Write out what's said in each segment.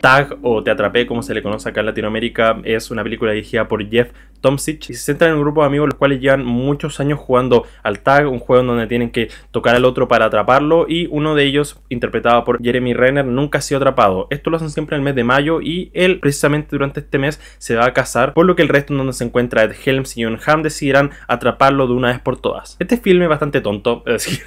Tag o Te Atrapé, como se le conoce acá en Latinoamérica, es una película dirigida por Jeff Tomsich y se centra en un grupo de amigos los cuales llevan muchos años jugando al tag, un juego en donde tienen que tocar al otro para atraparlo y uno de ellos, interpretado por Jeremy Renner, nunca ha sido atrapado. Esto lo hacen siempre en el mes de mayo y él precisamente durante este mes se va a casar, por lo que el resto en donde se encuentra Ed Helms y John Hamm decidirán atraparlo de una vez por todas. Este filme es bastante tonto, es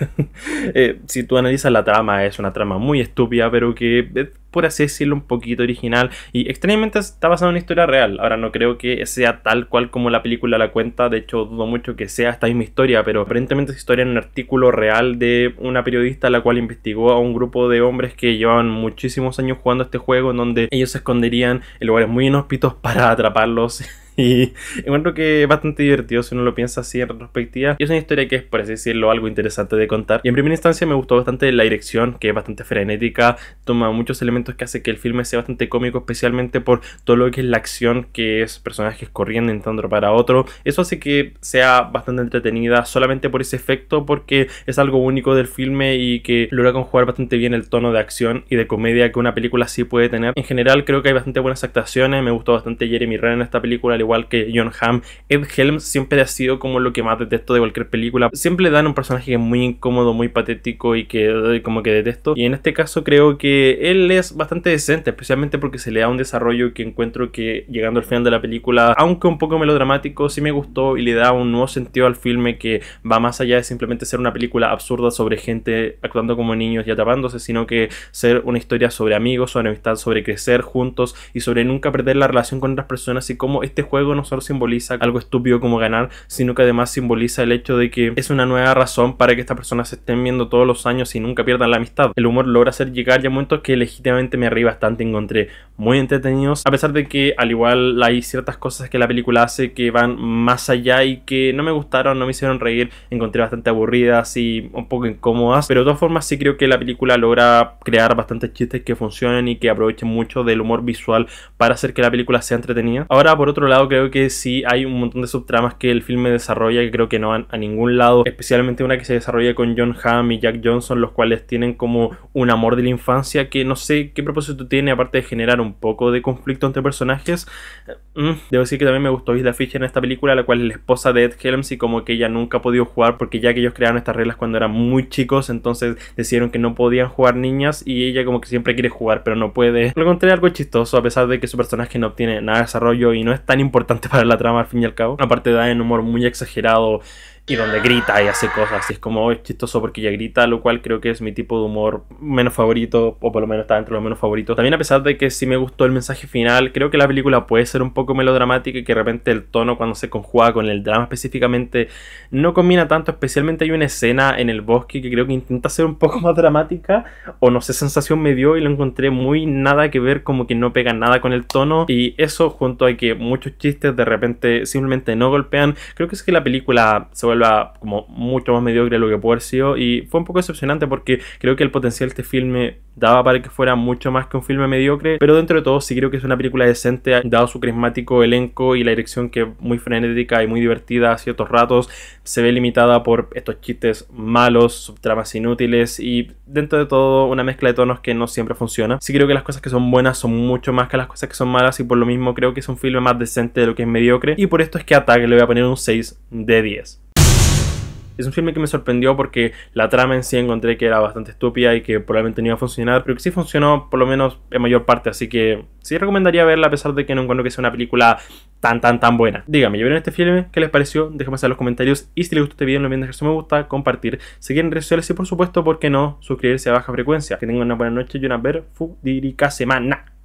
eh, si tú analizas la trama es una trama muy estúpida pero que eh, por así decirlo, un poquito original. Y extrañamente está basado en una historia real. Ahora no creo que sea tal cual como la película la cuenta. De hecho, dudo mucho que sea esta misma historia. Pero aparentemente es historia en un artículo real de una periodista la cual investigó a un grupo de hombres que llevaban muchísimos años jugando este juego. En donde ellos se esconderían en lugares muy inhóspitos para atraparlos Y encuentro que es bastante divertido si uno lo piensa así en retrospectiva. Y es una historia que es, por así decirlo, algo interesante de contar. Y en primera instancia me gustó bastante la dirección, que es bastante frenética, toma muchos elementos que hace que el filme sea bastante cómico, especialmente por todo lo que es la acción, que es personajes corriendo de un lado para otro. Eso hace que sea bastante entretenida solamente por ese efecto, porque es algo único del filme y que logra conjugar bastante bien el tono de acción y de comedia que una película así puede tener. En general creo que hay bastante buenas actuaciones, me gustó bastante Jeremy Renner en esta película, igual que John Hamm. Ed Helms siempre ha sido como lo que más detesto de cualquier película. Siempre le dan un personaje que es muy incómodo, muy patético y que eh, como que detesto. Y en este caso creo que él es bastante decente, especialmente porque se le da un desarrollo que encuentro que llegando al final de la película, aunque un poco melodramático, sí me gustó y le da un nuevo sentido al filme que va más allá de simplemente ser una película absurda sobre gente actuando como niños y atrapándose, sino que ser una historia sobre amigos, sobre amistad, sobre crecer juntos y sobre nunca perder la relación con otras personas y cómo este juego no solo simboliza algo estúpido como ganar, sino que además simboliza el hecho de que es una nueva razón para que estas personas se estén viendo todos los años y nunca pierdan la amistad. El humor logra hacer llegar ya momentos que legítimamente me reí bastante, encontré muy entretenidos, a pesar de que al igual hay ciertas cosas que la película hace que van más allá y que no me gustaron, no me hicieron reír, encontré bastante aburridas y un poco incómodas, pero de todas formas sí creo que la película logra crear bastantes chistes que funcionen y que aprovechen mucho del humor visual para hacer que la película sea entretenida. Ahora, por otro lado, creo que sí hay un montón de subtramas que el filme desarrolla que creo que no van a ningún lado, especialmente una que se desarrolla con John Hamm y Jack Johnson, los cuales tienen como un amor de la infancia que no sé qué propósito tiene aparte de generar un poco de conflicto entre personajes. Mm, debo decir que también me gustó Isla Fisher en esta película, la cual es la esposa de Ed Helms y como que ella nunca ha podido jugar porque ya que ellos crearon estas reglas cuando eran muy chicos, entonces decidieron que no podían jugar niñas y ella como que siempre quiere jugar pero no puede. Lo encontré algo chistoso a pesar de que su personaje no obtiene nada de desarrollo y no es tan importante importante para la trama al fin y al cabo. Aparte da en humor muy exagerado, y donde grita y hace cosas. Y es como oh, es chistoso porque ya grita, lo cual creo que es mi tipo de humor menos favorito, o por lo menos está entre los menos favoritos. También a pesar de que sí me gustó el mensaje final, creo que la película puede ser un poco melodramática y que de repente el tono cuando se conjuga con el drama específicamente no combina tanto. Especialmente hay una escena en el bosque que creo que intenta ser un poco más dramática, o no sé, sensación me dio y lo encontré muy nada que ver, como que no pega nada con el tono. Y eso junto a que muchos chistes de repente simplemente no golpean, creo que es que la película se Habla como mucho más mediocre de lo que puede haber sido. Y fue un poco decepcionante porque creo que el potencial de este filme daba para que fuera mucho más que un filme mediocre. Pero dentro de todo sí creo que es una película decente, dado su carismático elenco y la dirección que es muy frenética y muy divertida a ciertos ratos. Se ve limitada por estos chistes malos, Tramas inútiles y dentro de todo una mezcla de tonos que no siempre funciona. Sí creo que las cosas que son buenas son mucho más que las cosas que son malas y por lo mismo creo que es un filme más decente de lo que es mediocre. Y por esto es que a Tag le voy a poner un 6 de 10 es un filme que me sorprendió porque la trama en sí encontré que era bastante estúpida y que probablemente no iba a funcionar, pero que sí funcionó por lo menos en mayor parte, así que sí recomendaría verla a pesar de que no encuentro que sea una película tan tan tan buena. Díganme, ¿ya vieron este filme? ¿Qué les pareció? Déjame saber en los comentarios y si les gustó este video no olviden dejar su me gusta, compartir, seguir en redes sociales y por supuesto, ¿por qué no? Suscribirse a Baja Frecuencia. Que tengan una buena noche y una verfudirica semana.